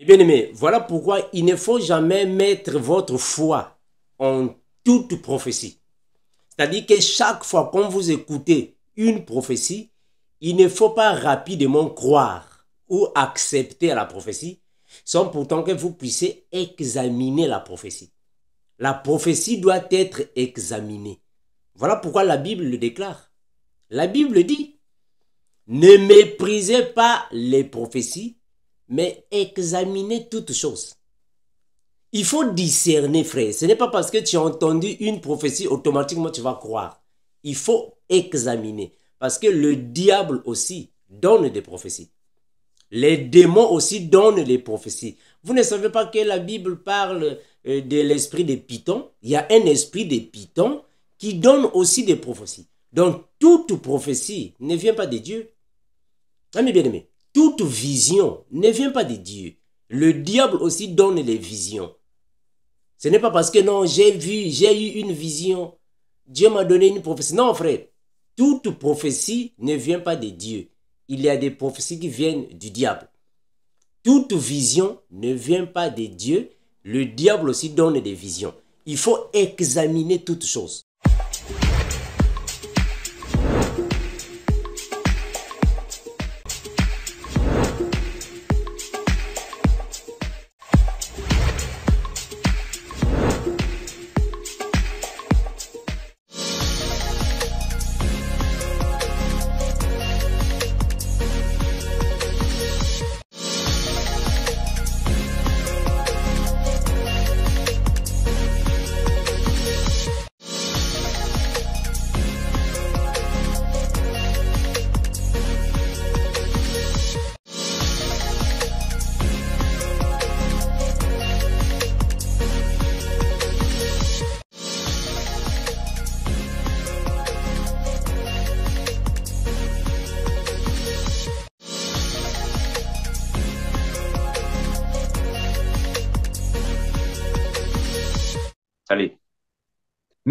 Eh bien aimé, voilà pourquoi il ne faut jamais mettre votre foi en toute prophétie. C'est-à-dire que chaque fois qu'on vous écoutez une prophétie, il ne faut pas rapidement croire ou accepter la prophétie, sans pourtant que vous puissiez examiner la prophétie. La prophétie doit être examinée. Voilà pourquoi la Bible le déclare. La Bible dit, ne méprisez pas les prophéties, mais examinez toutes choses. Il faut discerner, frère. Ce n'est pas parce que tu as entendu une prophétie, automatiquement tu vas croire. Il faut examiner. Parce que le diable aussi donne des prophéties. Les démons aussi donnent des prophéties. Vous ne savez pas que la Bible parle euh, de l'esprit de Python. Il y a un esprit de Python qui donne aussi des prophéties. Donc, toute prophétie ne vient pas de Dieu. Amis bien-aimés, toute vision ne vient pas de Dieu. Le diable aussi donne les visions. Ce n'est pas parce que non, j'ai vu, j'ai eu une vision, Dieu m'a donné une prophétie. Non, frère, toute prophétie ne vient pas de Dieu. Il y a des prophéties qui viennent du diable. Toute vision ne vient pas de Dieu. Le diable aussi donne des visions. Il faut examiner toutes choses.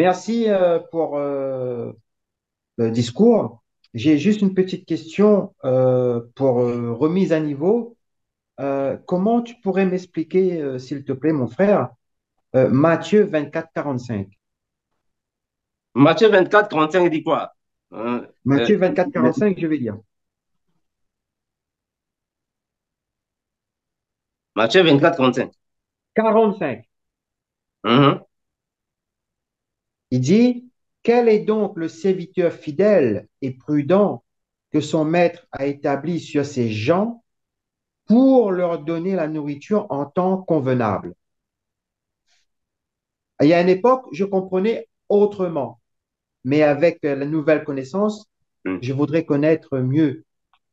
Merci euh, pour euh, le discours. J'ai juste une petite question euh, pour remise à niveau. comment tu pourrais m'expliquer, s'il te plaît, mon frère, Matthieu 24, 45 Matthieu 24, 45 dit quoi Matthieu 24, 45, je vais dire. Matthieu 24, 45. 45. Il dit, quel est donc le serviteur fidèle et prudent que son maître a établi sur ses gens pour leur donner la nourriture en temps convenable? Il y a une époque, je comprenais autrement, mais avec la nouvelle connaissance, hmm. je voudrais connaître mieux.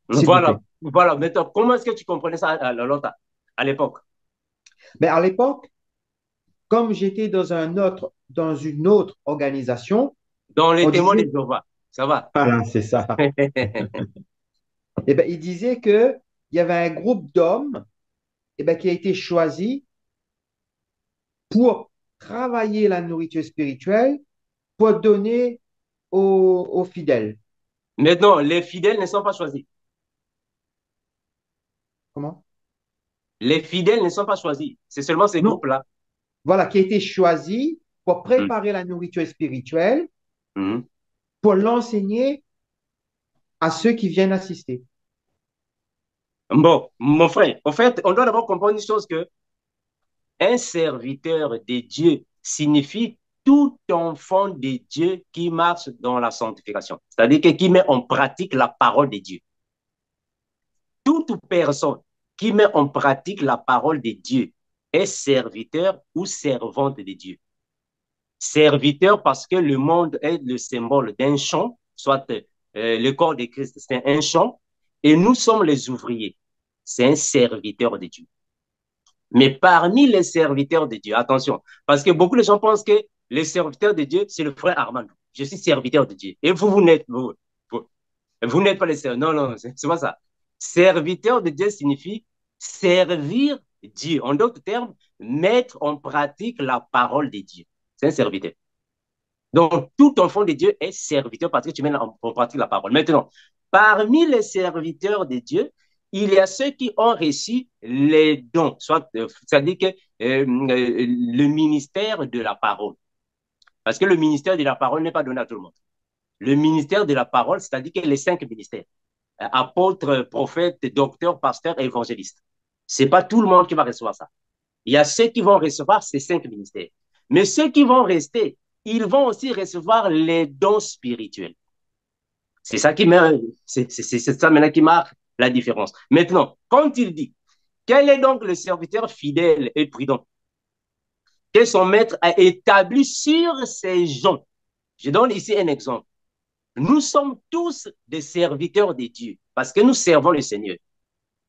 Voilà, voilà. comment est-ce que tu comprenais ça euh, à l'époque? Mais ben, à l'époque, comme j'étais dans, un dans une autre organisation. Dans les témoins ça va. Ah, c'est ça. et eh ben, il disait qu'il y avait un groupe d'hommes eh ben, qui a été choisi pour travailler la nourriture spirituelle, pour donner aux, aux fidèles. Maintenant, les fidèles ne sont pas choisis. Comment Les fidèles ne sont pas choisis. C'est seulement ces groupes-là voilà, qui a été choisi pour mm. préparer la nourriture spirituelle, mm. pour l'enseigner à ceux qui viennent assister. Bon, mon frère, en fait, on doit d'abord comprendre une chose que un serviteur de Dieu signifie tout enfant de Dieu qui marche dans la sanctification, c'est-à-dire qui met en pratique la parole de Dieu. Toute personne qui met en pratique la parole de Dieu est serviteur ou servante de Dieu. Serviteur parce que le monde est le symbole d'un champ, soit euh, le corps de Christ, c'est un champ, et nous sommes les ouvriers. C'est un serviteur de Dieu. Mais parmi les serviteurs de Dieu, attention, parce que beaucoup de gens pensent que le serviteur de Dieu, c'est le frère Armand. Je suis serviteur de Dieu. Et vous, vous n'êtes vous, pas le serviteur. Non, non, c'est pas ça. Serviteur de Dieu signifie servir Dieu. En d'autres termes, mettre en pratique la parole de Dieu. C'est un serviteur. Donc, tout enfant de Dieu est serviteur parce que tu mets en, pratique la parole. Maintenant, parmi les serviteurs de Dieu, il y a ceux qui ont reçu les dons, soit, euh, c'est-à-dire que euh, euh, le ministère de la parole. Parce que le ministère de la parole n'est pas donné à tout le monde. Le ministère de la parole, c'est-à-dire que les cinq ministères, apôtres, prophètes, docteurs, pasteurs, évangélistes. C'est pas tout le monde qui va recevoir ça. Il y a ceux qui vont recevoir ces cinq ministères. Mais ceux qui vont rester, ils vont aussi recevoir les dons spirituels. C'est ça qui c'est ça maintenant qui marque la différence. Maintenant, quand il dit, quel est donc le serviteur fidèle et prudent que son maître a établi sur ses gens? Je donne ici un exemple. Nous sommes tous des serviteurs de Dieu parce que nous servons le Seigneur.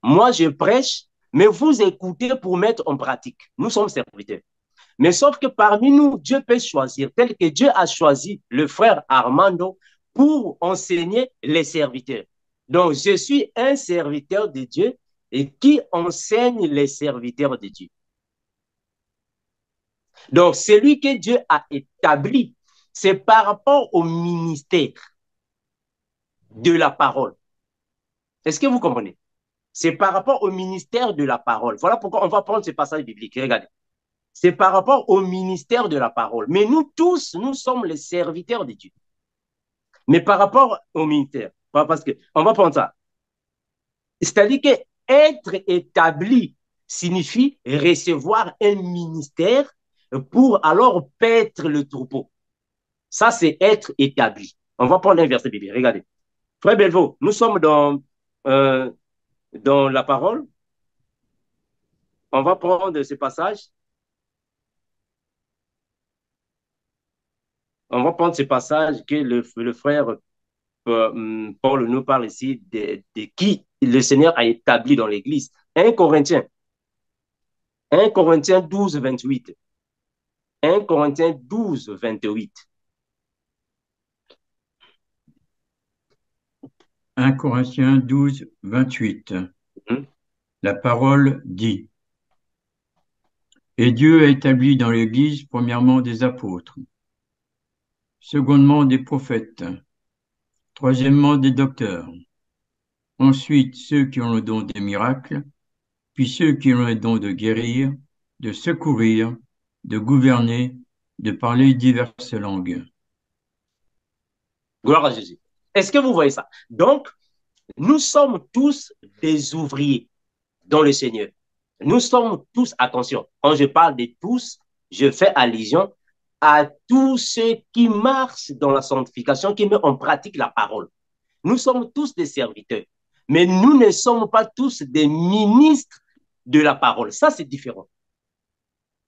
Moi, je prêche, mais vous écoutez pour mettre en pratique. Nous sommes serviteurs. Mais sauf que parmi nous, Dieu peut choisir, tel que Dieu a choisi le frère Armando pour enseigner les serviteurs. Donc, je suis un serviteur de Dieu et qui enseigne les serviteurs de Dieu. Donc, celui que Dieu a établi, c'est par rapport au ministère de la parole. Est-ce que vous comprenez? C'est par rapport au ministère de la parole. Voilà pourquoi on va prendre ce passage biblique. Regardez. C'est par rapport au ministère de la parole. Mais nous tous, nous sommes les serviteurs de Mais par rapport au ministère, parce que on va prendre ça. C'est-à-dire que être établi signifie recevoir un ministère pour alors paître le troupeau. Ça, c'est être établi. On va prendre un verset biblique. Regardez. Frère Belvaux, nous sommes dans euh, dans la parole. On va prendre ce passage. On va prendre ce passage que le, frère euh, Paul nous parle ici de, de, qui le Seigneur a établi dans l'Église. 1 Corinthiens. 1 Corinthiens 12, 28. 1 Corinthiens 12, 28. 1 Corinthiens 12, 28. Mhm. La parole dit Et Dieu a établi dans l'Église, premièrement, des apôtres, secondement, des prophètes, troisièmement, des docteurs, ensuite ceux qui ont le don des miracles, puis ceux qui ont le don de guérir, de secourir, de gouverner, de parler diverses langues. Gloire à Jésus. Est-ce que vous voyez ça? Donc, nous sommes tous des ouvriers dans le Seigneur. Nous sommes tous, attention, quand je parle de tous, je fais allusion à tous ceux qui marchent dans la sanctification, qui mettent en pratique la parole. Nous sommes tous des serviteurs, mais nous ne sommes pas tous des ministres de la parole. Ça, c'est différent.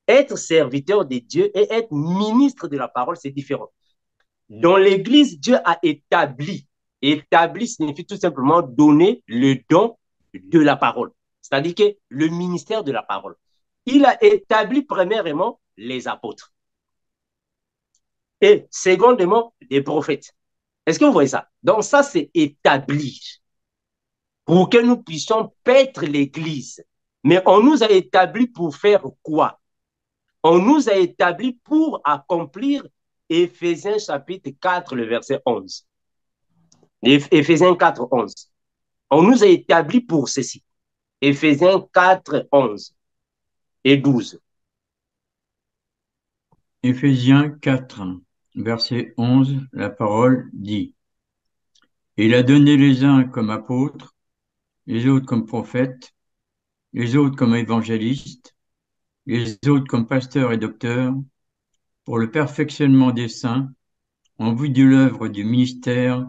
Être serviteur de Dieu et être ministre de la parole, c'est différent dans l'Église, Dieu a établi. Établi signifie tout simplement donner le don de la parole, c'est-à-dire que le ministère de la parole. Il a établi premièrement les apôtres et secondement les prophètes. Est-ce que vous voyez ça Donc ça, c'est établi pour que nous puissions paître l'Église. Mais on nous a établi pour faire quoi On nous a établi pour accomplir Éphésiens chapitre 4, le verset 11. Éphésiens 4, 11. On nous a établi pour ceci. Éphésiens 4, 11 et 12. Éphésiens 4, verset 11, la parole dit Il a donné les uns comme apôtres, les autres comme prophètes, les autres comme évangélistes, les autres comme pasteurs et docteurs, pour le perfectionnement des saints en vue de l'œuvre du ministère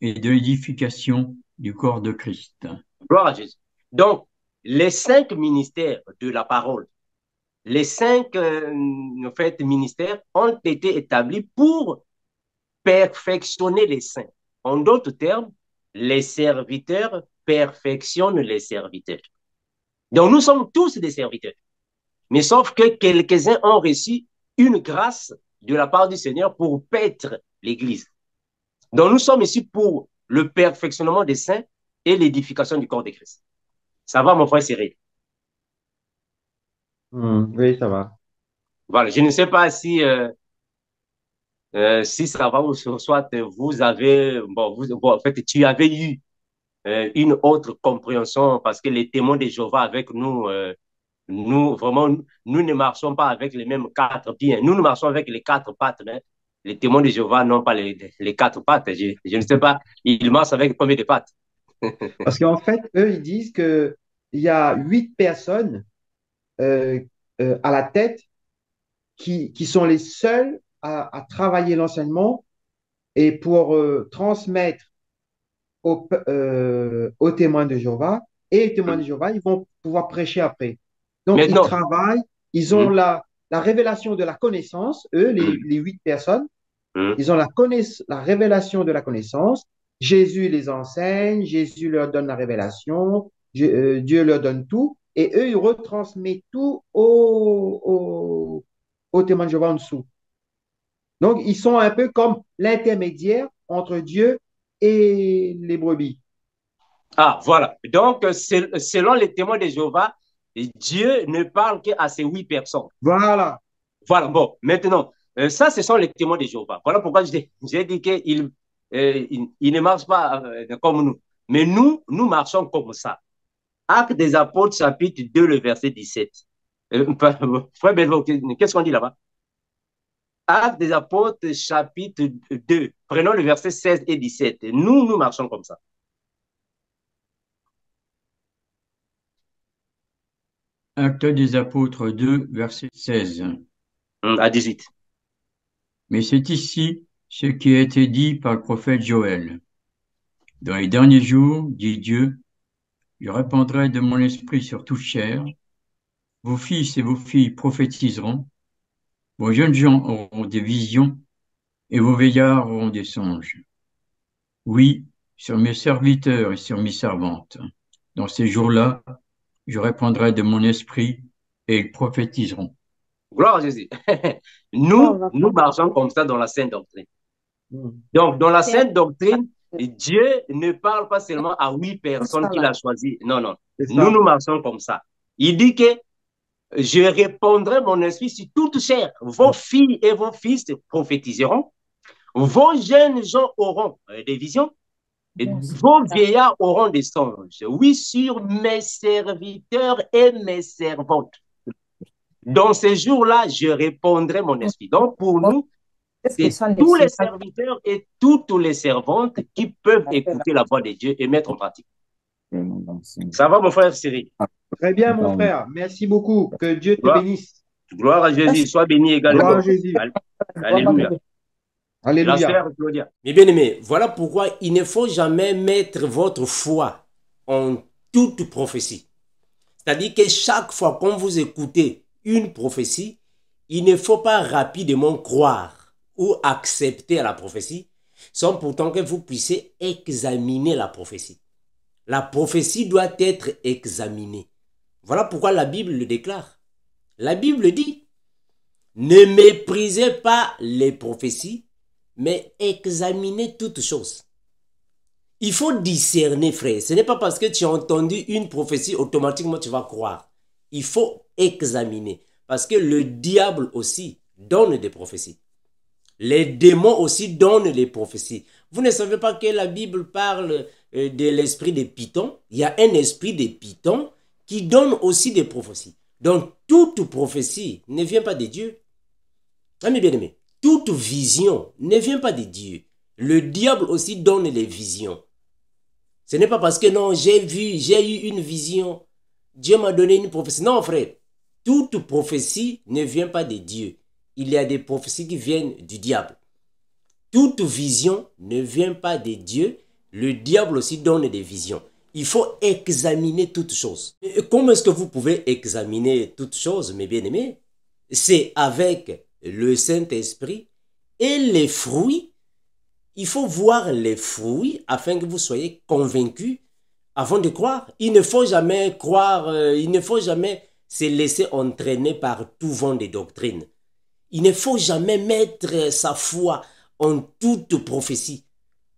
et de l'édification du corps de Christ. Donc, les cinq ministères de la parole, les cinq euh, en ministères ont été établis pour perfectionner les saints. En d'autres termes, les serviteurs perfectionnent les serviteurs. Donc, nous sommes tous des serviteurs. Mais sauf que quelques-uns ont reçu une grâce de la part du Seigneur pour paître l'Église. Donc nous sommes ici pour le perfectionnement des saints et l'édification du corps de Christ. Ça va, mon frère Cyril hmm, Oui, ça va. Voilà, je ne sais pas si, euh, euh, si ça va ou soit vous avez, bon, vous, en fait, tu avais eu euh, une autre compréhension parce que les témoins de Jéhovah avec nous nous, vraiment, nous ne marchons pas avec les mêmes quatre pieds. Nous, nous marchons avec les quatre pattes. Hein. Les témoins de Jéhovah n'ont pas les, les, quatre pattes. Je, je, ne sais pas, ils marchent avec combien de pattes Parce qu'en fait, eux, ils disent qu'il y a huit personnes euh, euh, à la tête qui, qui, sont les seuls à, à travailler l'enseignement et pour euh, transmettre aux, aux, témoins de Jéhovah. Et les témoins de Jéhovah, ils vont pouvoir prêcher après. Donc, ils travaillent, ils ont hmm. la, révélation de la connaissance, eux, les, hmm. huit personnes, hmm. ils ont la, la révélation de la connaissance. Jésus les enseigne, Jésus leur donne la révélation, euh, Dieu leur donne tout, et eux, ils retransmettent tout au, au témoin de Jéhovah en dessous. Donc, ils sont un peu comme l'intermédiaire entre Dieu et les brebis. Ah, voilà. Donc, selon les témoins de Jéhovah, Dieu ne parle qu'à ces huit personnes. Voilà. Voilà, bon, maintenant, euh, ça, ce sont les témoins de Jéhovah. Voilà pourquoi j'ai dit qu'il euh, il, il, ne marche pas euh, comme nous. Mais nous, nous marchons comme ça. Acte des apôtres, chapitre 2, le verset 17. Frère qu'est-ce qu'on dit là-bas? Acte des apôtres, chapitre 2. Prenons le verset 16 et 17. Nous, nous marchons comme ça. Acte des Apôtres 2, verset 16. À 18. Mais c'est ici ce qui a été dit par le prophète Joël. Dans les derniers jours, dit Dieu, je répandrai de mon esprit sur tout chair. Vos fils et vos filles prophétiseront. Vos jeunes gens auront des visions et vos veillards auront des songes. Oui, sur mes serviteurs et sur mes servantes. Dans ces jours-là, je répondrai de mon esprit et ils prophétiseront. Gloire à Jésus. nous, nous marchons comme ça dans la sainte doctrine. Hmm. Donc, dans la sainte doctrine, Dieu ne parle pas seulement à huit personnes qu'il a choisies. Non, non. Nous, nous marchons comme ça. Il dit que je répondrai mon esprit sur toute chair. Vos hmm. filles et vos fils prophétiseront. Vos jeunes gens auront des visions. Et vos vieillards auront des songes. Oui, sur mes serviteurs et mes servantes. Dans ces jours-là, je répondrai mon esprit. Donc, pour nous, c'est tous les serviteurs et toutes les servantes qui peuvent écouter la voix de Dieu et mettre en pratique. Ça va, mon frère Cyril Très bien, mon frère. Merci beaucoup. Que Dieu te bénisse. Gloire à Jésus. Sois béni également. Gloire à Jésus. Alléluia. Alléluia. Mes bien-aimés, voilà pourquoi il ne faut jamais mettre votre foi en toute prophétie. C'est-à-dire que chaque fois qu'on vous écoutez une prophétie, il ne faut pas rapidement croire ou accepter la prophétie, sans pourtant que vous puissiez examiner la prophétie. La prophétie doit être examinée. Voilà pourquoi la Bible le déclare. La Bible dit, ne méprisez pas les prophéties mais examinez toutes choses. Il faut discerner, frère. Ce n'est pas parce que tu as entendu une prophétie, automatiquement tu vas croire. Il faut examiner. Parce que le diable aussi donne des prophéties. Les démons aussi donnent des prophéties. Vous ne savez pas que la Bible parle euh, de l'esprit des Python. Il y a un esprit des Python qui donne aussi des prophéties. Donc, toute prophétie ne vient pas de Dieu. Amis bien-aimés, toute vision ne vient pas de Dieu. Le diable aussi donne les visions. Ce n'est pas parce que non, j'ai vu, j'ai eu une vision, Dieu m'a donné une prophétie. Non, frère, toute prophétie ne vient pas de Dieu. Il y a des prophéties qui viennent du diable. Toute vision ne vient pas de Dieu. Le diable aussi donne des visions. Il faut examiner toutes choses. comment est-ce que vous pouvez examiner toutes choses, mes bien-aimés C'est avec le Saint-Esprit et les fruits. Il faut voir les fruits afin que vous soyez convaincus avant de croire. Il ne faut jamais croire, euh, il ne faut jamais se laisser entraîner par tout vent de doctrine. Il ne faut jamais mettre sa foi en toute prophétie.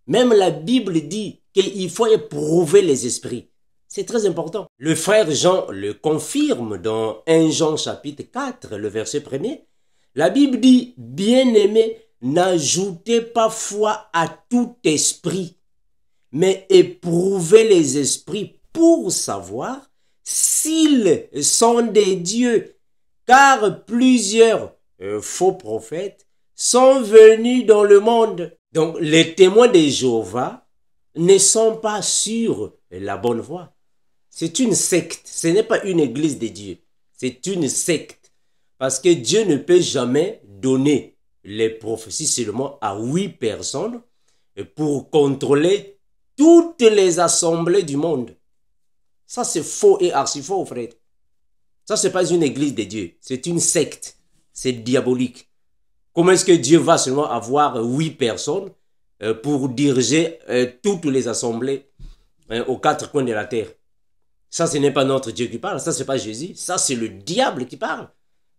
Même la Bible dit qu'il faut éprouver les esprits. C'est très important. Le frère Jean le confirme dans 1 Jean chapitre 4, le verset 1 la Bible dit, bien aimés n'ajoutez pas foi à tout esprit, mais éprouvez les esprits pour savoir s'ils sont des dieux, car plusieurs euh, faux prophètes sont venus dans le monde. Donc les témoins de Jéhovah ne sont pas sur la bonne voie. C'est une secte, ce n'est pas une église de Dieu, c'est une secte. Parce que Dieu ne peut jamais donner les prophéties seulement à huit personnes pour contrôler toutes les assemblées du monde. Ça, c'est faux et archi faux, frère. Ça, ce n'est pas une église de Dieu. C'est une secte. C'est diabolique. Comment est-ce que Dieu va seulement avoir huit personnes euh, pour diriger euh, toutes les assemblées euh, aux quatre coins de la terre? Ça, ce n'est pas notre Dieu qui parle. Ça, ce n'est pas Jésus. Ça, c'est le diable qui parle.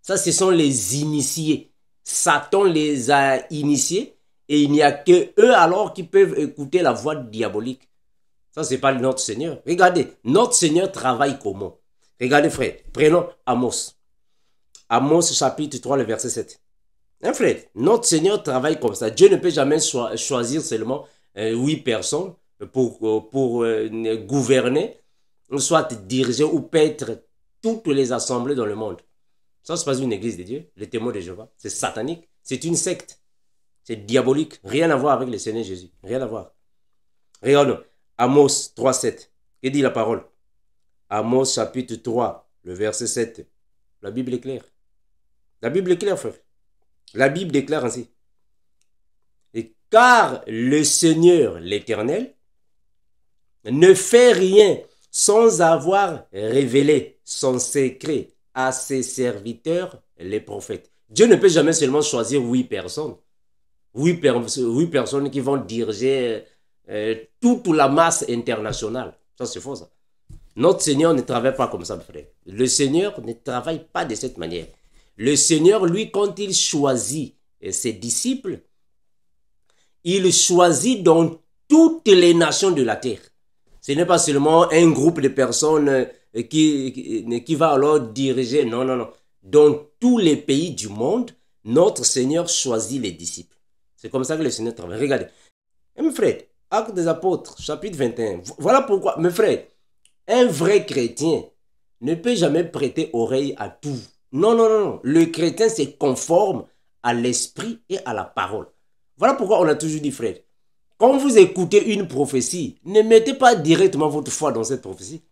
Ça, ce sont les initiés. Satan les a initiés et il n'y a que eux alors qui peuvent écouter la voix diabolique. Ça, ce n'est pas notre Seigneur. Regardez, notre Seigneur travaille comment Regardez, frère, prenons Amos. Amos chapitre 3, le verset 7. Hein, frère, notre Seigneur travaille comme ça. Dieu ne peut jamais choisir seulement euh, huit personnes pour, euh, pour euh, gouverner, soit diriger ou paître toutes les assemblées dans le monde. Ça, n'est pas une église de Dieu, les témoins de Jéhovah. C'est satanique, c'est une secte, c'est diabolique. Rien à voir avec le Seigneur Jésus, rien à voir. Regarde, Amos 3, 7. Que dit la parole Amos chapitre 3, le verset 7. La Bible est claire. La Bible est claire, frère. La Bible déclare ainsi. Et car le Seigneur, l'Éternel, ne fait rien sans avoir révélé son secret à ses serviteurs, les prophètes. Dieu ne peut jamais seulement choisir huit personnes. Huit, personnes qui vont diriger euh, toute la masse internationale. Ça, c'est faux, ça. Notre Seigneur ne travaille pas comme ça, frère. Le Seigneur ne travaille pas de cette manière. Le Seigneur, lui, quand il choisit euh, ses disciples, il choisit dans toutes les nations de la terre. Ce n'est pas seulement un groupe de personnes et qui, qui, va alors diriger. Non, non, non. Dans tous les pays du monde, notre Seigneur choisit les disciples. C'est comme ça que le Seigneur travaille. Regardez. Et eh, mes frères, Acte des Apôtres, chapitre 21. Voilà pourquoi, mes frères, un vrai chrétien ne peut jamais prêter oreille à tout. Non, non, non, Le chrétien, s'est conforme à l'esprit et à la parole. Voilà pourquoi on a toujours dit, frère, quand vous écoutez une prophétie, ne mettez pas directement votre foi dans cette prophétie.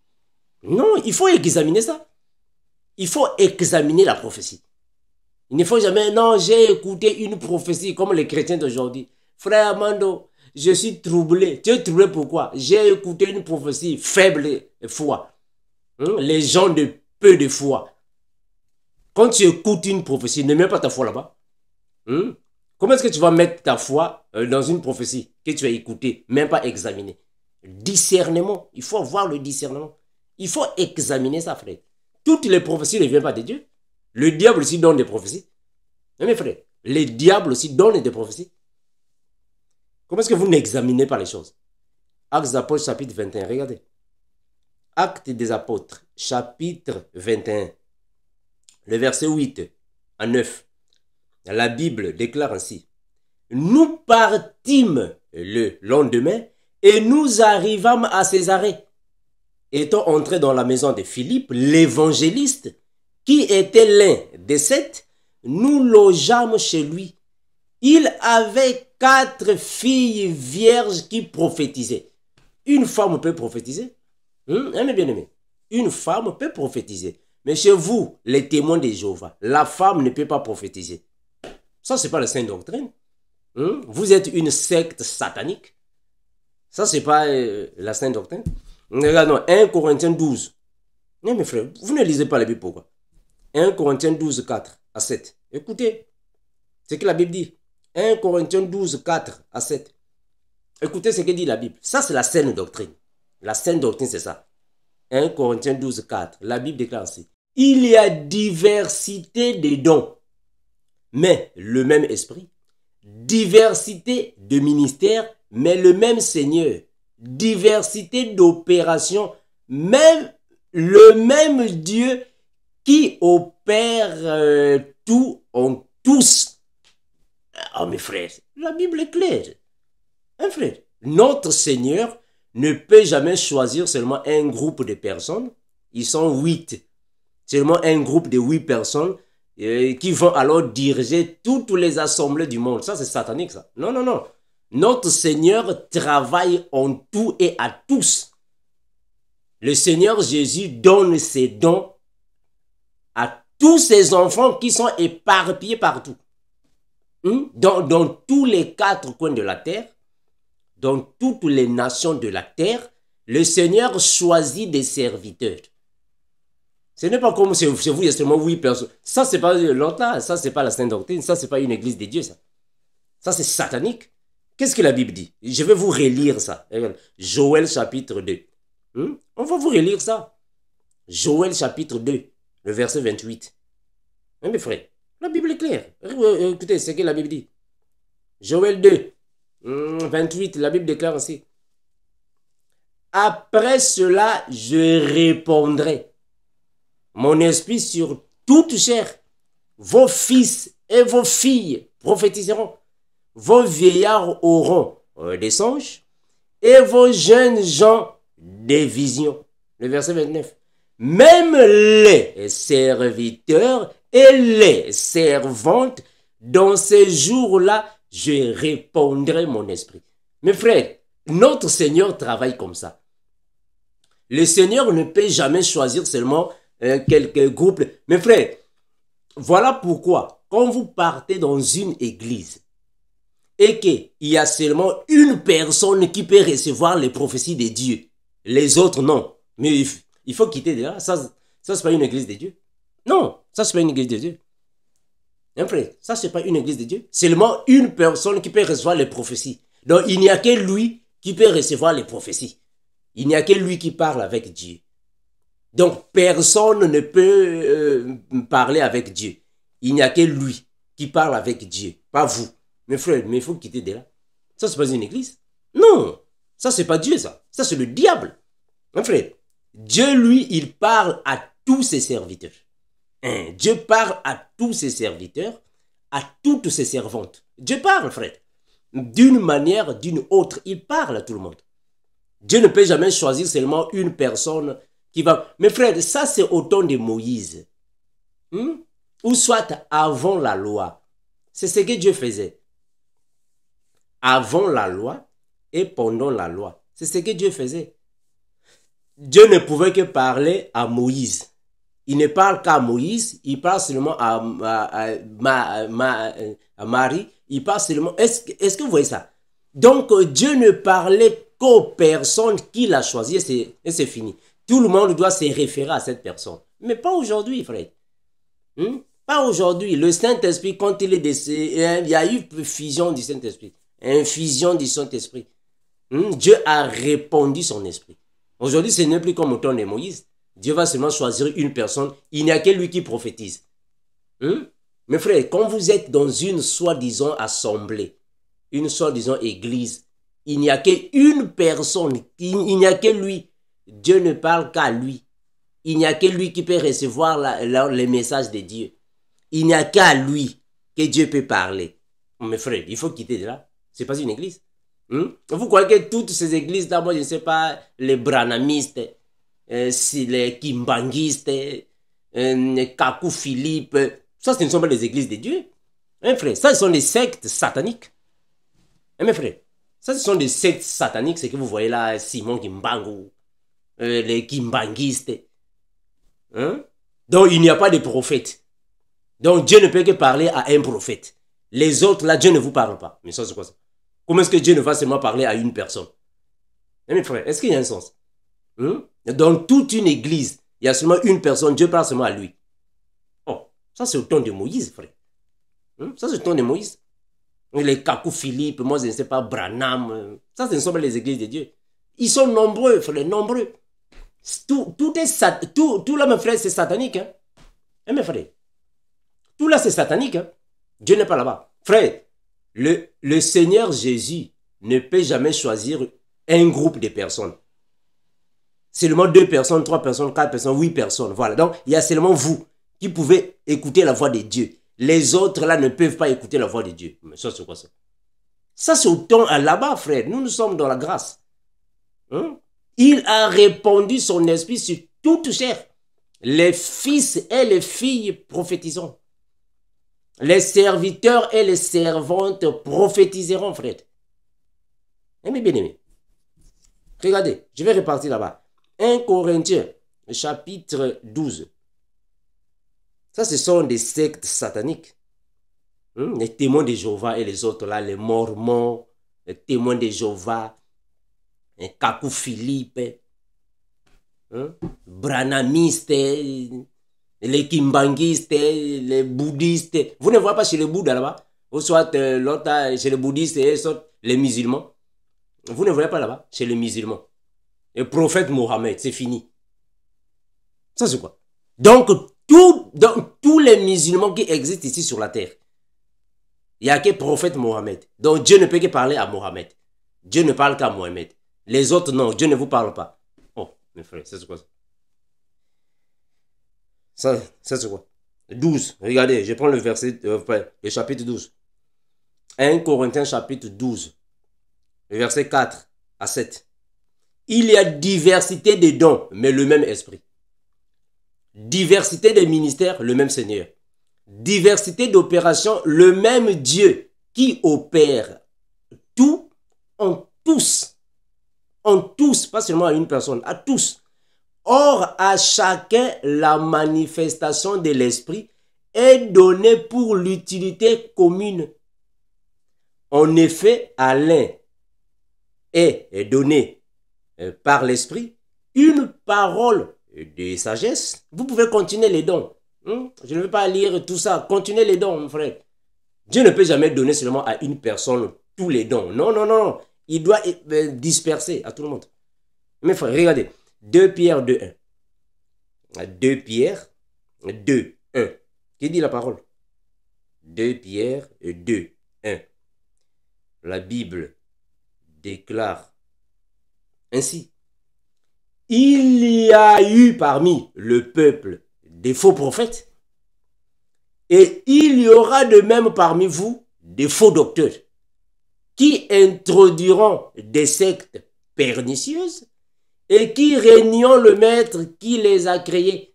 Non, il faut examiner ça. Il faut examiner la prophétie. Il ne faut jamais, non, j'ai écouté une prophétie comme les chrétiens d'aujourd'hui. Frère Amando, je suis troublé. Tu es troublé pourquoi J'ai écouté une prophétie faible foi. Hmm? Les gens de peu de foi. Quand tu écoutes une prophétie, ne mets pas ta foi là-bas. Hmm? Comment est-ce que tu vas mettre ta foi euh, dans une prophétie que tu as écoutée, même pas examinée Discernement. Il faut avoir le discernement. Il faut examiner ça, frère. Toutes les prophéties ne viennent pas de Dieu. Le diable aussi donne des prophéties. mais frère, le diable aussi donne des prophéties. Comment est-ce que vous n'examinez pas les choses Actes des Apôtres, chapitre 21, regardez. Actes des Apôtres, chapitre 21, le verset 8 à 9. La Bible déclare ainsi Nous partîmes le lendemain et nous arrivâmes à Césarée étant entré dans la maison de Philippe, l'évangéliste, qui était l'un des sept, nous logeâmes chez lui. Il avait quatre filles vierges qui prophétisaient. Une femme peut prophétiser Un hum, hein, bien aimé. Une femme peut prophétiser. Mais chez vous, les témoins de Jéhovah, la femme ne peut pas prophétiser. Ça, ce n'est pas la sainte doctrine. Hum, vous êtes une secte satanique. Ça, ce n'est pas euh, la sainte doctrine. Regardons euh, 1 Corinthiens 12. Non, mes frères, vous ne lisez pas la Bible pourquoi 1 Corinthiens 12, 4 à 7. Écoutez ce que la Bible dit. 1 Corinthiens 12, 4 à 7. Écoutez ce que dit la Bible. Ça, c'est la saine doctrine. La saine doctrine, c'est ça. 1 Corinthiens 12, 4. La Bible déclare ainsi. Il y a diversité des dons, mais le même esprit. Diversité de ministères, mais le même Seigneur diversité d'opérations, même le même Dieu qui opère euh, tout en tous. Ah oh, mes frères, la Bible est claire. Un hein, frère, notre Seigneur ne peut jamais choisir seulement un groupe de personnes. Ils sont huit. Seulement un groupe de huit personnes euh, qui vont alors diriger toutes les assemblées du monde. Ça, c'est satanique, ça. Non, non, non. Notre Seigneur travaille en tout et à tous. Le Seigneur Jésus donne ses dons à tous ses enfants qui sont éparpillés partout. Hmm? Dans, tous les quatre coins de la terre, dans toutes les nations de la terre, le Seigneur choisit des serviteurs. Ce n'est pas comme chez vous, justement, oui, personnes. Ça, c'est pas euh, l'Ontario, ça, ce n'est pas la Sainte Doctrine, ça, ce n'est pas une église des dieux, ça. Ça, c'est satanique. Qu'est-ce que la Bible dit Je vais vous relire ça. Joël chapitre 2. Hmm? On va vous relire ça. Joël chapitre 2, le verset 28. Mais hein, mes frères, la Bible est claire. Euh, écoutez ce que la Bible dit. Joël 2, 28, hmm, la Bible déclare ainsi. Après cela, je répondrai. Mon esprit sur toute chair. Vos fils et vos filles prophétiseront vos vieillards auront euh, des songes, et vos jeunes gens des visions. Le verset 29. Même les serviteurs et les servantes, dans ces jours-là, je répondrai mon esprit. Mes frères, notre Seigneur travaille comme ça. Le Seigneur ne peut jamais choisir seulement euh, quelques groupes. Mes frères, voilà pourquoi quand vous partez dans une église, et qu'il y a seulement une personne qui peut recevoir les prophéties de Dieu. Les autres, non. Mais il faut quitter de là. Ça, ça c'est pas une église de Dieu. Non, ça, n'est pas une église de Dieu. Après, ça, c'est pas une église de Dieu. Seulement une personne qui peut recevoir les prophéties. Donc, il n'y a que lui qui peut recevoir les prophéties. Il n'y a que lui qui parle avec Dieu. Donc, personne ne peut euh, parler avec Dieu. Il n'y a que lui qui parle avec Dieu, pas vous. Mais frère, mais il faut quitter de là. Ça, c'est pas une église. Non, ça, c'est pas Dieu, ça. Ça, c'est le diable. Mais hein, frère, Dieu, lui, il parle à tous ses serviteurs. Hein, Dieu parle à tous ses serviteurs, à toutes ses servantes. Dieu parle, frère. D'une manière, d'une autre, il parle à tout le monde. Dieu ne peut jamais choisir seulement une personne qui va... Mais frère, ça, c'est au temps de Moïse. Hmm? Ou soit avant la loi. C'est ce que Dieu faisait avant la loi et pendant la loi. C'est ce que Dieu faisait. Dieu ne pouvait que parler à Moïse. Il ne parle qu'à Moïse, il parle seulement à, à, à, Marie, il parle seulement... Est-ce que vous voyez ça Donc euh, Dieu ne parlait qu'aux personnes qu'il a choisies et c'est fini. Tout le monde doit se référer à cette personne. Mais pas aujourd'hui, frère. Hmm? Pas aujourd'hui. Le Saint-Esprit, quand il est décédé, il y a eu fusion du Saint-Esprit. Infusion du Saint-Esprit. Hmm, Dieu a répondu son esprit. Aujourd'hui, ce n'est plus comme au temps de Moïse. Dieu va seulement choisir une personne. Il n'y a que lui qui prophétise. Hmm? Mes frères, quand vous êtes dans une soi-disant assemblée, une soi-disant église, il n'y a qu'une personne, il n'y a que lui. Dieu ne parle qu'à lui. Il n'y a que lui qui peut recevoir les messages de Dieu. Il n'y a qu'à lui que Dieu peut parler. Mes frères, il faut quitter de là. C'est pas une église. Hmm? Vous croyez que toutes ces églises-là, moi je ne sais pas, les branamistes, euh, les kimbangistes, euh, Kaku Philippe, ça ce ne sont pas les églises de Dieu. Hein, frère, ça ce sont des sectes sataniques. Hein, mes frères, ça ce sont des sectes sataniques, C'est que vous voyez là, Simon Kimbangu, euh, les kimbangistes. Hein? Donc il n'y a pas de prophète. Donc Dieu ne peut que parler à un prophète. Les autres là, Dieu ne vous parle pas. Mais ça c'est quoi ça Comment est-ce que Dieu ne va seulement parler à une personne Mais eh, Mes frères, est-ce qu'il y a un sens hmm? Dans toute une église, il y a seulement une personne, Dieu parle seulement à lui. Oh, ça c'est au temps de Moïse, frère. Hmm? Ça c'est au temps de Moïse. Les Kakou Philippe, moi je ne sais pas, Branham, euh, ça ce sont les églises de Dieu. Ils sont nombreux, frère, nombreux. Tout, tout, est, tout, tout là, mes frères, c'est satanique. Hein? Eh, mes frères, tout là, c'est satanique. Hein. Dieu n'est pas là-bas. Frère, le, Seigneur Jésus ne peut jamais choisir un groupe de personnes. Seulement deux personnes, trois personnes, quatre personnes, huit personnes. Voilà. Donc, il y a seulement vous qui pouvez écouter la voix de Dieu. Les autres, là, ne peuvent pas écouter la voix de Dieu. Mais ça, c'est quoi ça? Ça, c'est au là-bas, frère. Nous, nous sommes dans la grâce. Hein? Il a répandu son esprit sur toute chair. Les fils et les filles prophétisant. Les serviteurs et les servantes prophétiseront, Fred. mes bien aimé. Regardez, je vais repartir là-bas. 1 Corinthiens, chapitre 12. Ça, ce sont des sectes sataniques. Hmm. Les témoins de Jéhovah et les autres là, les mormons, les témoins de Jéhovah, les Kakou Philippe, hein? Branamistes, les kimbanguistes, les bouddhistes. Vous ne voyez pas chez les bouddhas là-bas Ou soit euh, l'autre, euh, chez les bouddhistes et soit les musulmans. Vous ne voyez pas là-bas chez les musulmans. Le prophète Mohammed, c'est fini. Ça c'est quoi donc, tous les musulmans qui existent ici sur la terre, il n'y a que prophète Mohammed. Donc Dieu ne peut que parler à Mohammed. Dieu ne parle qu'à Mohammed. Les autres, non, Dieu ne vous parle pas. Oh, mes frères, c'est quoi ça ça, c'est quoi 12. Regardez, je prends le verset, euh, le chapitre 12. 1 Corinthiens chapitre 12, verset 4 à 7. Il y a diversité des dons, mais le même esprit. Diversité des ministères, le même Seigneur. Diversité d'opérations, le même Dieu qui opère tout en tous. En tous, pas seulement à une personne, à tous. Or, à chacun, la manifestation de l'Esprit est donnée pour l'utilité commune. En effet, à l'un est donnée euh, par l'Esprit une parole de sagesse. Vous pouvez continuer les dons. Hmm? Je ne veux pas lire tout ça. Continuez les dons, mon frère. Dieu ne peut jamais donner seulement à une personne tous les dons. Non, non, non. Il doit euh, disperser à tout le monde. Mes frères, regardez. 2 Pierre 2, 1. 2 Pierre 2, 1. Qui dit la parole 2 Pierre 2, 1. La Bible déclare ainsi. Il y a eu parmi le peuple des faux prophètes et il y aura de même parmi vous des faux docteurs qui introduiront des sectes pernicieuses et qui, régnant le Maître qui les a créés,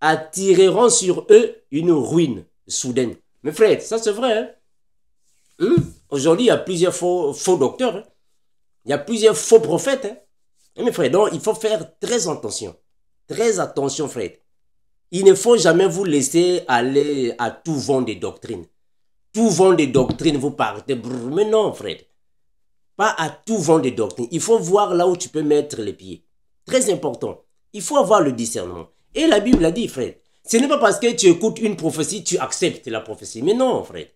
attireront sur eux une ruine soudaine. Mais Fred, ça c'est vrai. Hein. Hmm? Aujourd'hui, il y a plusieurs faux, docteurs. Hein. Il y a plusieurs faux prophètes. Hein. Mais Fred, donc il faut faire très attention. Très attention, Fred. Il ne faut jamais vous laisser aller à tout vent des doctrines. Tout vent des doctrines, vous partez. Brrr, mais non, Fred. Pas à tout vent de doctrine. Il faut voir là où tu peux mettre les pieds. Très important. Il faut avoir le discernement. Et la Bible l'a dit, frère. ce n'est pas parce que tu écoutes une prophétie, tu acceptes la prophétie. Mais non, frère.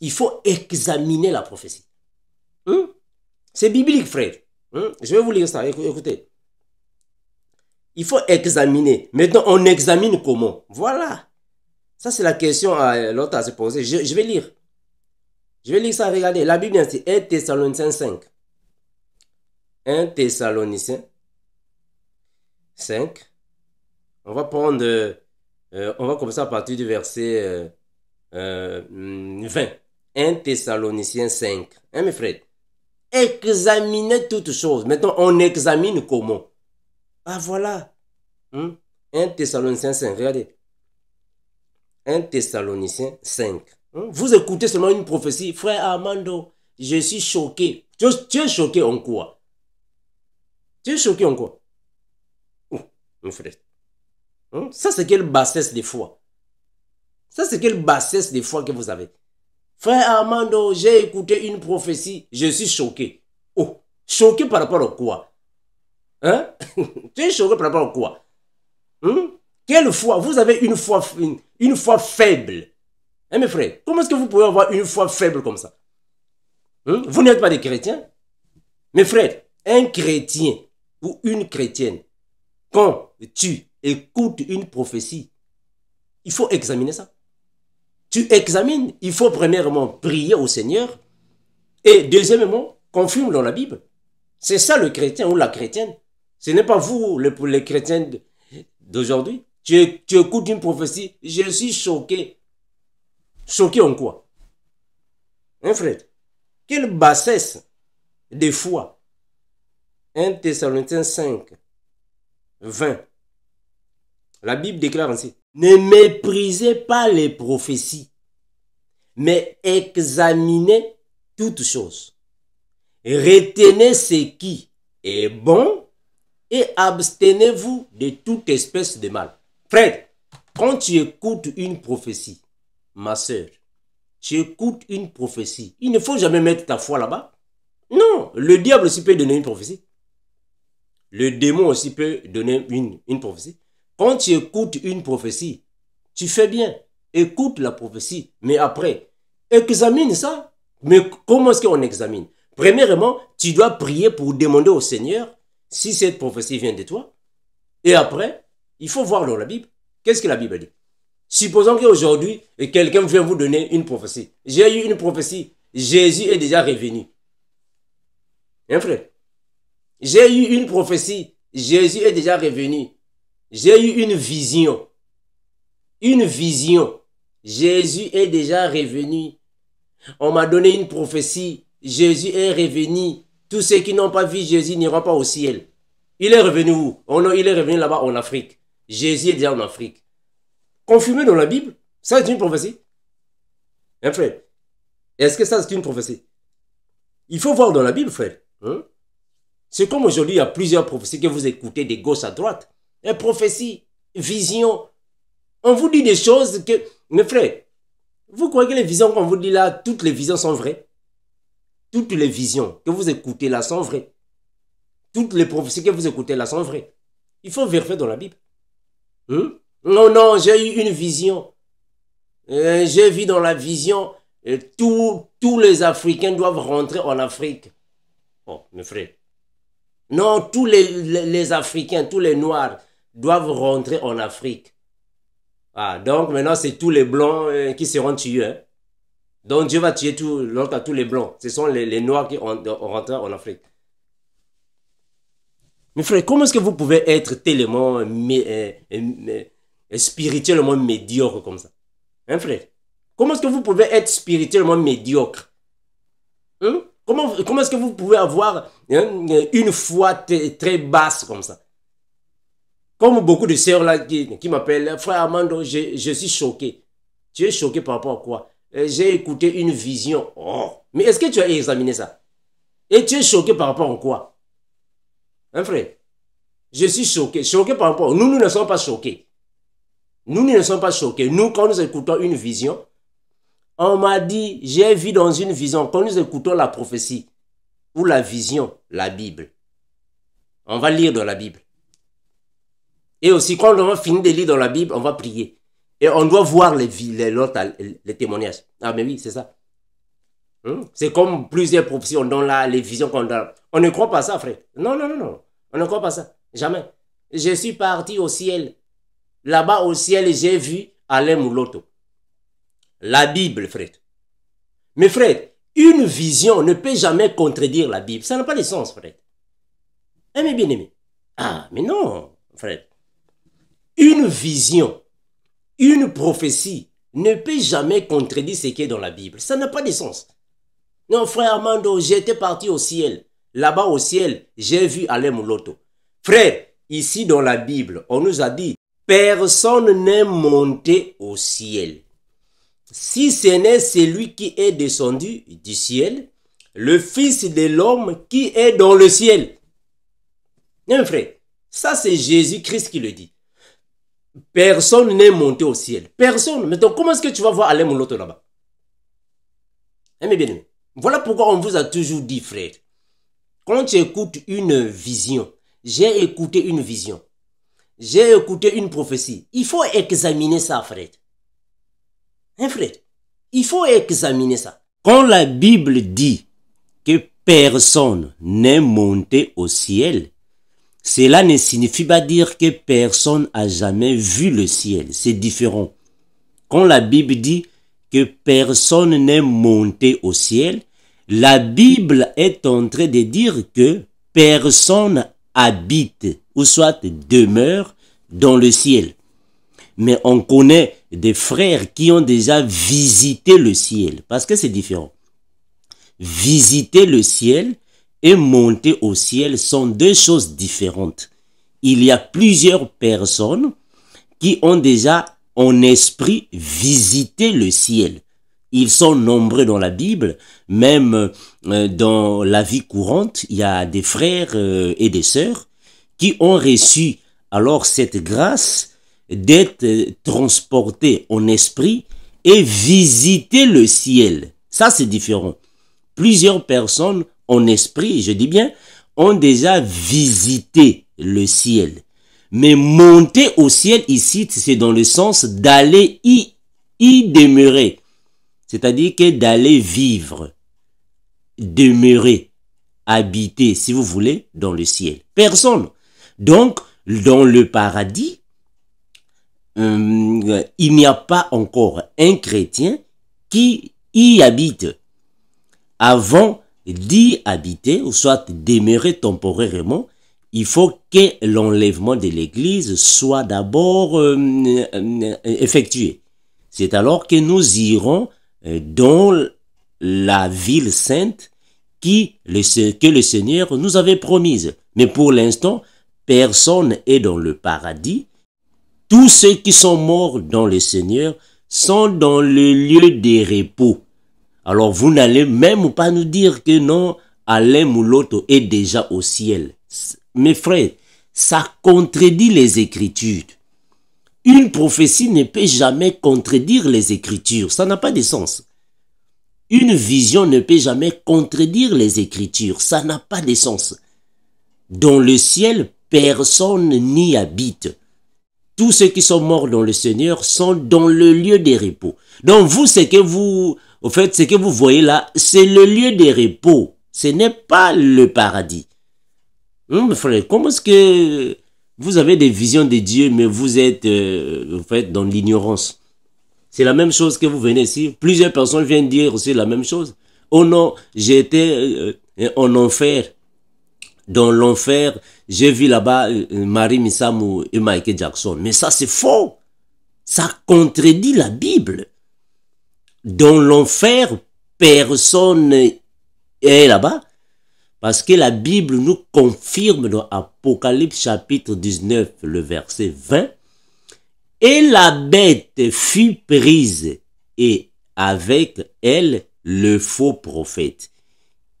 Il faut examiner la prophétie. Hein? C'est biblique, frère. Hein? Je vais vous lire ça. Écoutez. Il faut examiner. Maintenant, on examine comment. Voilà. Ça, c'est la question à l'autre à se poser. je vais lire. Je vais lire ça, regardez. La Bible dit 1 Thessaloniciens 5. 1 Thessaloniciens 5. On va prendre, euh, on va commencer à partir du verset 20. Euh, 1 euh, Thessaloniciens 5. Hein, mes frères? Examinez toutes choses. Maintenant, on examine comment? Ah, voilà. 1 hmm? Thessaloniciens 5, regardez. 1 Thessaloniciens 5. Vous écoutez seulement une prophétie. Frère Armando, je suis choqué. Tu, es choqué en quoi Tu es choqué en quoi oh, mon frère. Hein? Ça, c'est quelle bassesse des fois. Ça, c'est quelle bassesse des fois que vous avez. Frère Armando, j'ai écouté une prophétie. Je suis choqué. Oh, choqué par rapport à quoi Hein Tu es choqué par rapport à quoi hein? Quelle foi Vous avez une foi, une foi faible. Eh, mes frères, comment est-ce que vous pouvez avoir une foi faible comme ça hein? Vous n'êtes pas des chrétiens Mes frères, un chrétien ou une chrétienne, quand tu écoutes une prophétie, il faut examiner ça. Tu examines, il faut premièrement prier au Seigneur et deuxièmement, confirme dans la Bible. C'est ça le chrétien ou la chrétienne. Ce n'est pas vous, les, chrétiens d'aujourd'hui. tu écoutes une prophétie, je suis choqué. Choqué en quoi Hein, frère Quelle bassesse des fois 1 Thessaloniciens 5, 20. La Bible déclare ainsi Ne méprisez pas les prophéties, mais examinez toutes choses. Retenez ce qui est bon et abstenez-vous de toute espèce de mal. Fred, quand tu écoutes une prophétie, ma tu écoutes une prophétie. Il ne faut jamais mettre ta foi là-bas. Non, le diable aussi peut donner une prophétie. Le démon aussi peut donner une, une prophétie. Quand tu écoutes une prophétie, tu fais bien. Écoute la prophétie, mais après, examine ça. Mais comment est-ce qu'on examine Premièrement, tu dois prier pour demander au Seigneur si cette prophétie vient de toi. Et après, il faut voir dans la Bible. Qu'est-ce que la Bible dit Supposons qu'aujourd'hui, quelqu'un vient vous donner une prophétie. J'ai eu une prophétie. Jésus est déjà revenu. Un hein, frère? J'ai eu une prophétie. Jésus est déjà revenu. J'ai eu une vision. Une vision. Jésus est déjà revenu. On m'a donné une prophétie. Jésus est revenu. Tous ceux qui n'ont pas vu Jésus n'iront pas au ciel. Il est revenu où Il est revenu là-bas en Afrique. Jésus est déjà en Afrique confirmé dans la Bible. Ça, est une prophétie. Hein, frère Est-ce que ça, c'est une prophétie Il faut voir dans la Bible, frère. Hein? C'est comme aujourd'hui, il y a plusieurs prophéties que vous écoutez de gauche à droite. Et hein, prophétie, vision. On vous dit des choses que... Mais frère, vous croyez que les visions qu'on vous dit là, toutes les visions sont vraies Toutes les visions que vous écoutez là sont vraies. Toutes les prophéties que vous écoutez là sont vraies. Il faut vérifier dans la Bible. Non, non, j'ai eu une vision. Euh, j'ai vu dans la vision, euh, tous les Africains doivent rentrer en Afrique. Oh, mes frères. Non, tous les, Africains, tous les Noirs doivent rentrer en Afrique. Ah, donc maintenant, c'est tous les Blancs euh, qui seront tués. Hein. Donc Dieu va tuer tout, l'autre à tous les Blancs. Ce sont les, Noirs qui rentrent en Afrique. Mes frères, comment est-ce que vous pouvez être tellement spirituellement médiocre comme ça. Hein, frère Comment est-ce que vous pouvez être spirituellement médiocre hein? Comment, est-ce que vous pouvez avoir hein, une foi très basse comme ça Comme beaucoup de sœurs là qui, m'appellent, frère Amando, je, suis choqué. Tu es choqué par rapport à quoi euh, J'ai écouté une vision. Oh. Mais est-ce que tu as examiné ça Et tu es choqué par rapport à quoi Hein frère Je suis choqué. Choqué par rapport. Nous, nous ne sommes pas choqués. Nous ne sommes pas choqués. Nous, quand nous écoutons une vision, on m'a dit, j'ai vu dans une vision, quand nous écoutons la prophétie ou la vision, la Bible, on va lire dans la Bible. Et aussi, quand on va finir de lire dans la Bible, on va prier. Et on doit voir les, les, les témoignages. Ah, mais oui, c'est ça. Hein? C'est comme plusieurs prophéties, on donne là les visions qu'on donne. On ne croit pas ça, frère. Non, non, non, non. On ne croit pas ça. Jamais. Je suis parti au ciel Là-bas au ciel, j'ai vu Alain Mouloto. La Bible, frère. Mais frère, une vision ne peut jamais contredire la Bible. Ça n'a pas de sens, frère. Eh mais bien aimé. Ah, mais non, frère. Une vision, une prophétie ne peut jamais contredire ce qui est dans la Bible. Ça n'a pas de sens. Non, frère Armando, j'étais parti au ciel. Là-bas au ciel, j'ai vu Alain Mouloto. Frère, ici dans la Bible, on nous a dit personne n'est monté au ciel, si ce n'est celui qui est descendu du ciel, le Fils de l'homme qui est dans le ciel. Hein, frère, ça c'est Jésus-Christ qui le dit. Personne n'est monté au ciel. Personne. Mais comment est-ce que tu vas voir Alain Mouloto là-bas hein, bien Voilà pourquoi on vous a toujours dit, frère, quand tu écoutes une vision, j'ai écouté une vision j'ai écouté une prophétie. Il faut examiner ça, frère. Hein, frère Il faut examiner ça. Quand la Bible dit que personne n'est monté au ciel, cela ne signifie pas dire que personne a jamais vu le ciel. C'est différent. Quand la Bible dit que personne n'est monté au ciel, la Bible est en train de dire que personne habite ou soit demeure dans le ciel. Mais on connaît des frères qui ont déjà visité le ciel, parce que c'est différent. Visiter le ciel et monter au ciel sont deux choses différentes. Il y a plusieurs personnes qui ont déjà en esprit visité le ciel. Ils sont nombreux dans la Bible, même euh, dans la vie courante, il y a des frères euh, et des sœurs qui ont reçu alors cette grâce d'être euh, transportés en esprit et visiter le ciel. Ça, c'est différent. Plusieurs personnes en esprit, je dis bien, ont déjà visité le ciel. Mais monter au ciel ici, c'est dans le sens d'aller y, y demeurer. C'est-à-dire que d'aller vivre, demeurer, habiter, si vous voulez, dans le ciel. Personne. Donc, dans le paradis, hum, il n'y a pas encore un chrétien qui y habite. Avant d'y habiter, ou soit demeurer temporairement, il faut que l'enlèvement de l'Église soit d'abord hum, hum, effectué. C'est alors que nous irons euh, dans la ville sainte qui, que le Seigneur nous avait promise. Mais pour l'instant, personne est dans le paradis. Tous ceux qui sont morts dans le Seigneur sont dans le lieu des repos. Alors vous n'allez même pas nous dire que non, Alain ou est déjà au ciel. Mes frères, ça contredit les Écritures. Une prophétie ne peut jamais contredire les Écritures. Ça n'a pas de sens. Une vision ne peut jamais contredire les Écritures. Ça n'a pas de sens. Dans le ciel, personne n'y habite. Tous ceux qui sont morts dans le Seigneur sont dans le lieu des repos. Donc vous, ce que vous, au fait, ce que vous voyez là, c'est le lieu des repos. Ce n'est pas le paradis. Hum, comment est-ce que vous avez des visions de Dieu, mais vous êtes en euh, fait dans l'ignorance. C'est la même chose que vous venez ici. Plusieurs personnes viennent dire aussi la même chose. Oh non, j'étais euh, euh, en enfer. Dans l'enfer, j'ai vu là-bas Marie Missamou et Michael Jackson. Mais ça, c'est faux. Ça contredit la Bible. Dans l'enfer, personne est là-bas. Parce que la Bible nous confirme dans Apocalypse chapitre 19, le verset 20, Et la bête fut prise, et avec elle le faux prophète,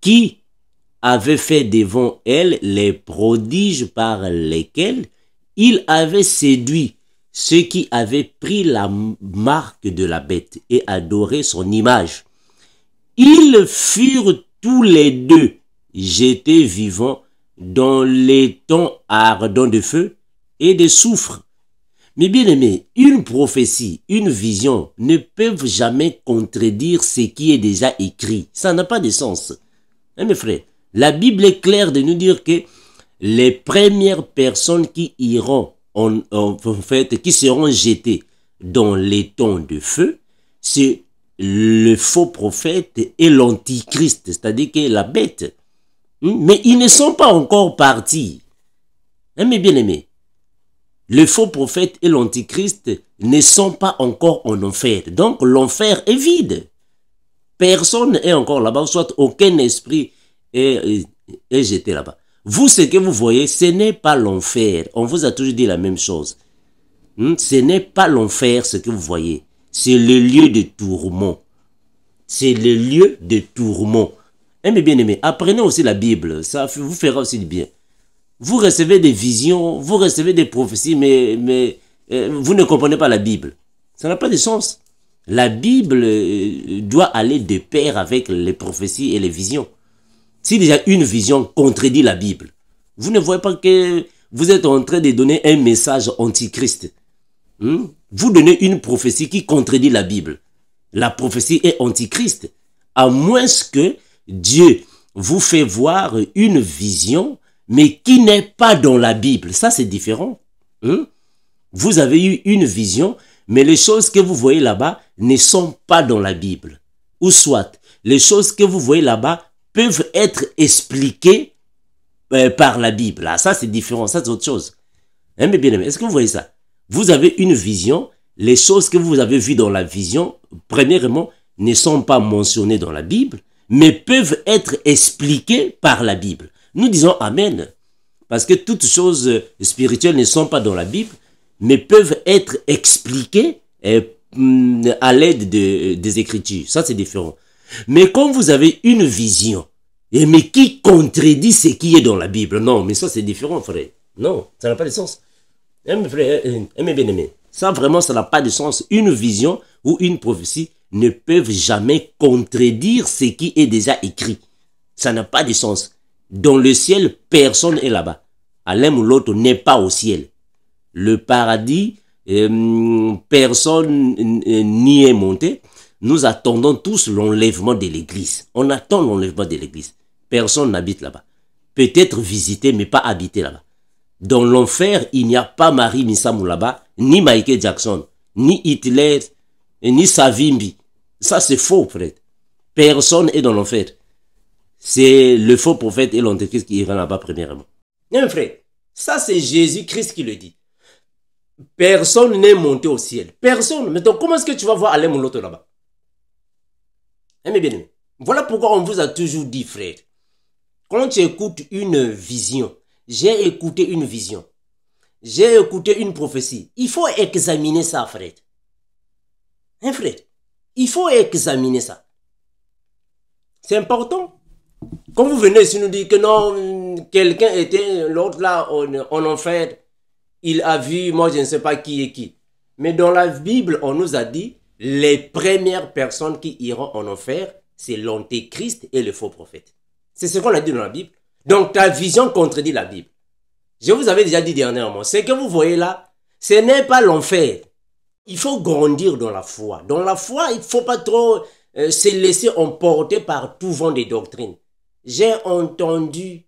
qui avait fait devant elle les prodiges par lesquels il avait séduit ceux qui avaient pris la marque de la bête et adoré son image. Ils furent tous les deux j'étais vivant dans les temps ardents de feu et de soufre. Mais bien aimé, une prophétie, une vision ne peuvent jamais contredire ce qui est déjà écrit. Ça n'a pas de sens. Hein, mes frères, la Bible est claire de nous dire que les premières personnes qui iront, en, qui seront jetées dans les temps de feu, c'est le faux prophète et l'antichrist, c'est-à-dire que la bête. Hmm? Mais ils ne sont pas encore partis. Hein, bien-aimés, le faux prophète et l'antichrist ne sont pas encore en enfer. Donc l'enfer est vide. Personne n'est encore là-bas, soit aucun esprit est, est jeté là-bas. Vous, ce que vous voyez, ce n'est pas l'enfer. On vous a toujours dit la même chose. Hmm? Ce n'est pas l'enfer, ce que vous voyez. C'est le lieu de tourment. C'est le lieu de tourment. Eh, mais bien-aimés, apprenez aussi la Bible, ça vous fera aussi du bien. Vous recevez des visions, vous recevez des prophéties, mais, mais euh, vous ne comprenez pas la Bible. Ça n'a pas de sens. La Bible euh, doit aller de pair avec les prophéties et les visions. Si déjà une vision contredit la Bible, vous ne voyez pas que vous êtes en train de donner un message antichrist. Hmm? Vous donnez une prophétie qui contredit la Bible. La prophétie est antichrist. À moins que Dieu vous fait voir une vision, mais qui n'est pas dans la Bible. Ça, c'est différent. Hein? Vous avez eu une vision, mais les choses que vous voyez là-bas ne sont pas dans la Bible. Ou soit, les choses que vous voyez là-bas peuvent être expliquées euh, par la Bible. Ah, ça, c'est différent, ça, c'est autre chose. Hein, mais bien est-ce que vous voyez ça Vous avez une vision, les choses que vous avez vues dans la vision, premièrement, ne sont pas mentionnées dans la Bible mais peuvent être expliquées par la Bible. Nous disons Amen, parce que toutes choses spirituelles ne sont pas dans la Bible, mais peuvent être expliquées euh, mm, à l'aide de, des Écritures. Ça, c'est différent. Mais quand vous avez une vision, et eh, mais qui contredit ce qui est dans la Bible, non, mais ça, c'est différent, frère. Non, ça n'a pas de sens. Aimez, eh, frère, eh, bien ça vraiment, ça n'a pas de sens. Une vision ou une prophétie ne peuvent jamais contredire ce qui est déjà écrit. Ça n'a pas de sens. Dans le ciel, personne est là-bas. À l'un ou l'autre n'est pas au ciel. Le paradis, euh, personne n'y est monté. Nous attendons tous l'enlèvement de l'église. On attend l'enlèvement de l'église. Personne n'habite là-bas. Peut-être visiter, mais pas habiter là-bas. Dans l'enfer, il n'y a pas Marie Missamou là-bas, ni Michael Jackson, ni Hitler, et ni Savimbi. Ça, c'est faux, frère. Personne est dans l'enfer. C'est le faux prophète et l'antéchrist qui ira là-bas, premièrement. Non, hein, frère, ça, c'est Jésus-Christ qui le dit. Personne n'est monté au ciel. Personne. Mais comment est-ce que tu vas voir mon là-bas hein, bien. Voilà pourquoi on vous a toujours dit, frère, quand tu écoutes une vision, j'ai écouté une vision, j'ai écouté une prophétie, il faut examiner ça, frère. Un hein, frère. Il faut examiner ça. C'est important. Quand vous venez ici nous dire que non, quelqu'un était, l'autre là, on, en enfer, il a vu, moi je ne sais pas qui est qui. Mais dans la Bible, on nous a dit, les premières personnes qui iront en enfer, c'est l'antéchrist et le faux prophète. C'est ce qu'on a dit dans la Bible. Donc ta vision contredit la Bible. Je vous avais déjà dit dernièrement, ce que vous voyez là, ce n'est pas l'enfer. Il faut grandir dans la foi. Dans la foi, il ne faut pas trop euh, se laisser emporter par tout vent des doctrines. J'ai entendu,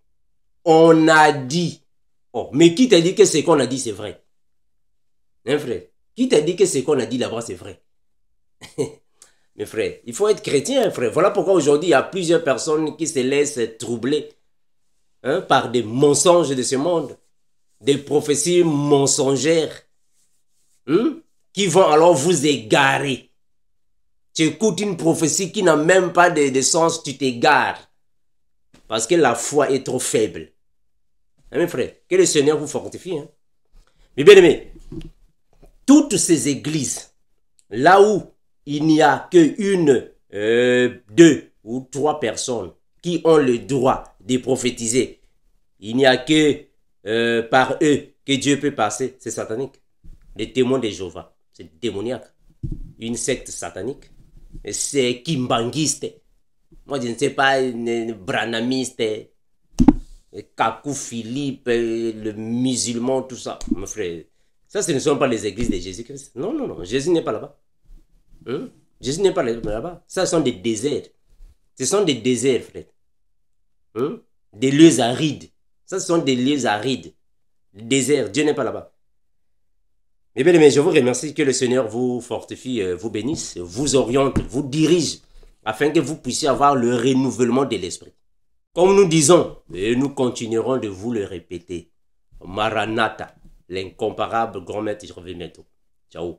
on a dit. Oh, mais qui t'a dit que ce qu'on a dit, c'est vrai Hein, frère Qui t'a dit que ce qu'on a dit là-bas, c'est vrai Mais frère, il faut être chrétien, frère. Voilà pourquoi aujourd'hui, il y a plusieurs personnes qui se laissent troubler hein, par des mensonges de ce monde, des prophéties mensongères. Hum? qui vont alors vous égarer. Tu écoutes une prophétie qui n'a même pas de, sens, tu t'égares. Parce que la foi est trop faible. Hein, Mais frère? que le Seigneur vous fortifie. Hein. Mais bien aimé. toutes ces églises, là où il n'y a que une, euh, deux ou trois personnes qui ont le droit de prophétiser, il n'y a que euh, par eux que Dieu peut passer, c'est satanique. Les témoins de Jéhovah c'est démoniaque. Une secte satanique. C'est kimbangiste. Moi, je ne sais pas, branamiste, Kakou Philippe, le musulman, tout ça. Mon frère, ça, ce ne sont pas les églises de Jésus-Christ. Non, non, non. Jésus n'est pas là-bas. Hein? Jésus n'est pas là-bas. Ça, ce sont des déserts. Ce sont des déserts, frère. Hein? Des lieux arides. Ça, ce sont des lieux arides. Déserts. Dieu n'est pas là-bas. Eh bien, mais je vous remercie que le Seigneur vous fortifie, euh, vous bénisse, vous oriente, vous dirige, afin que vous puissiez avoir le renouvellement de l'esprit. Comme nous disons, et nous continuerons de vous le répéter, Maranatha, l'incomparable grand maître Je reviens bientôt. Ciao.